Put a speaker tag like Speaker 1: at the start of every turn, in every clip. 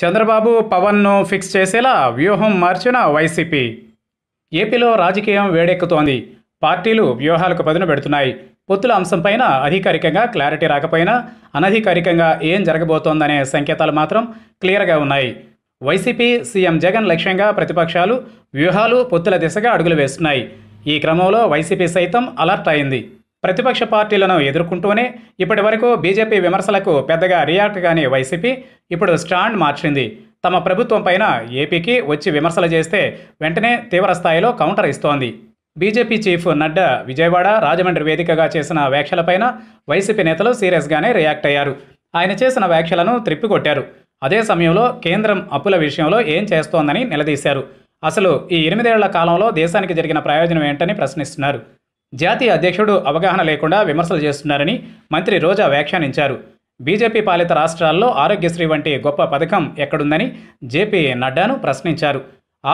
Speaker 1: Chandrababu పవన్ను fix చేసేలా వ్యూహం మార్చిన వైసీపీ ఏపీలో రాజకీయం వేడెక్కుతోంది పార్టీలు వ్యూహాలకు పదును పెడుతున్నాయి పొత్తుల అంశంపైన అధికారికంగా క్లారిటీ రాకపోయినా అనధికారికంగా ఏం జరగబోతోందనే సంకేతాలు మాత్రం క్లియర్గా ఉన్నాయి వైసీపీ సీఎం జగన్ లక్ష్యంగా ప్రతిపక్షాలు వ్యూహాలు పొత్తుల దిశగా అడుగులు వేస్తున్నాయి ఈ క్రమంలో వైసీపీ సైతం అలర్ట్ అయింది ప్రతిపక్ష పార్టీలను ఎదుర్కొంటూనే ఇప్పటి వరకు బీజేపీ విమర్శలకు పెద్దగా రియాక్ట్ కాని వైసీపీ ఇప్పుడు స్టాండ్ మార్చింది తమ ప్రభుత్వం పైన ఏపీకి వచ్చి విమర్శలు చేస్తే వెంటనే తీవ్ర స్థాయిలో కౌంటర్ ఇస్తోంది బీజేపీ చీఫ్ నడ్డా విజయవాడ రాజమండ్రి వేదికగా చేసిన వ్యాఖ్యలపైన వైసీపీ నేతలు సీరియస్గానే రియాక్ట్ అయ్యారు ఆయన చేసిన వ్యాఖ్యలను త్రిప్పికొట్టారు అదే సమయంలో కేంద్రం అప్పుల విషయంలో ఏం చేస్తోందని నిలదీశారు అసలు ఈ ఎనిమిదేళ్ల కాలంలో దేశానికి జరిగిన ప్రయోజనం ఏంటని ప్రశ్నిస్తున్నారు జాతీయ అధ్యక్షుడు అవగాహన లేకుండా విమర్శలు చేస్తున్నారని మంత్రి రోజా వ్యాఖ్యానించారు బీజేపీ పాలిత రాష్ట్రాల్లో ఆరోగ్యశ్రీ వంటి గొప్ప పథకం ఎక్కడుందని జేపీ నడ్డాను ప్రశ్నించారు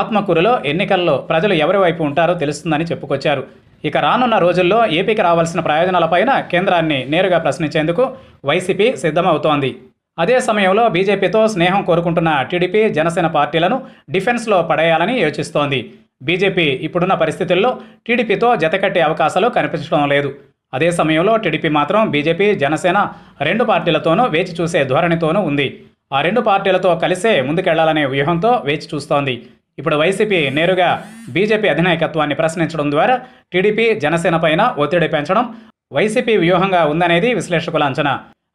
Speaker 1: ఆత్మకూరులో ఎన్నికల్లో ప్రజలు ఎవరి వైపు ఉంటారో తెలుస్తుందని చెప్పుకొచ్చారు ఇక రానున్న రోజుల్లో ఏపీకి రావాల్సిన ప్రయోజనాలపైన కేంద్రాన్ని నేరుగా ప్రశ్నించేందుకు వైసీపీ సిద్ధమవుతోంది అదే సమయంలో బీజేపీతో స్నేహం కోరుకుంటున్న టీడీపీ జనసేన పార్టీలను డిఫెన్స్లో పడేయాలని యోచిస్తోంది బీజేపీ ఇప్పుడున్న పరిస్థితుల్లో టీడీపీతో జతకట్టే అవకాశాలు కనిపించడం లేదు అదే సమయంలో టీడీపీ మాత్రం బీజేపీ జనసేన రెండు పార్టీలతోనూ వేచి చూసే ధోరణితోనూ ఉంది ఆ రెండు పార్టీలతో కలిసే ముందుకెళ్లాలనే వ్యూహంతో వేచి చూస్తోంది ఇప్పుడు వైసీపీ నేరుగా బీజేపీ అధినాయకత్వాన్ని ప్రశ్నించడం ద్వారా టీడీపీ జనసేన పైన ఒత్తిడి పెంచడం వైసీపీ వ్యూహంగా ఉందనేది విశ్లేషకుల అంచనా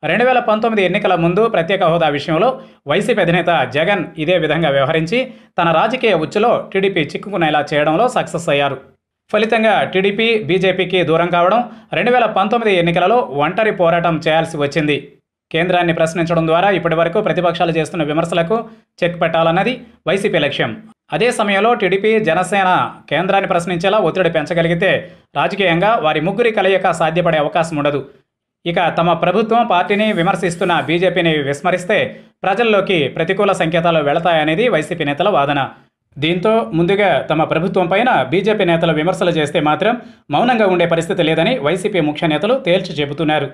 Speaker 1: రెండు వేల పంతొమ్మిది ఎన్నికల ముందు ప్రత్యేక హోదా విషయంలో వైసీపీ అధినేత జగన్ ఇదే విధంగా వ్యవహరించి తన రాజకీయ ఉచ్చులో టీడీపీ చిక్కుకునేలా చేయడంలో సక్సెస్ అయ్యారు ఫలితంగా టీడీపీ బీజేపీకి దూరం కావడం రెండు వేల పంతొమ్మిది ఎన్నికలలో ఒంటరి పోరాటం చేయాల్సి వచ్చింది కేంద్రాన్ని ప్రశ్నించడం ద్వారా ఇప్పటివరకు ప్రతిపక్షాలు చేస్తున్న విమర్శలకు చెక్ పెట్టాలన్నది వైసీపీ లక్ష్యం అదే సమయంలో టీడీపీ జనసేన కేంద్రాన్ని ప్రశ్నించేలా ఒత్తిడి పెంచగలిగితే రాజకీయంగా వారి ముగ్గురి కలయిక సాధ్యపడే అవకాశం ఉండదు ఇక తమ ప్రభుత్వం పార్టీని విమర్శిస్తున్న బీజేపీని విస్మరిస్తే ప్రజల్లోకి ప్రతికూల సంకేతాలు వెళతాయనేది వైసీపీ నేతల వాదన దీంతో ముందుగా తమ ప్రభుత్వం పైన బీజేపీ నేతలు విమర్శలు చేస్తే మాత్రం మౌనంగా ఉండే పరిస్థితి లేదని వైసీపీ ముఖ్య నేతలు తేల్చి చెబుతున్నారు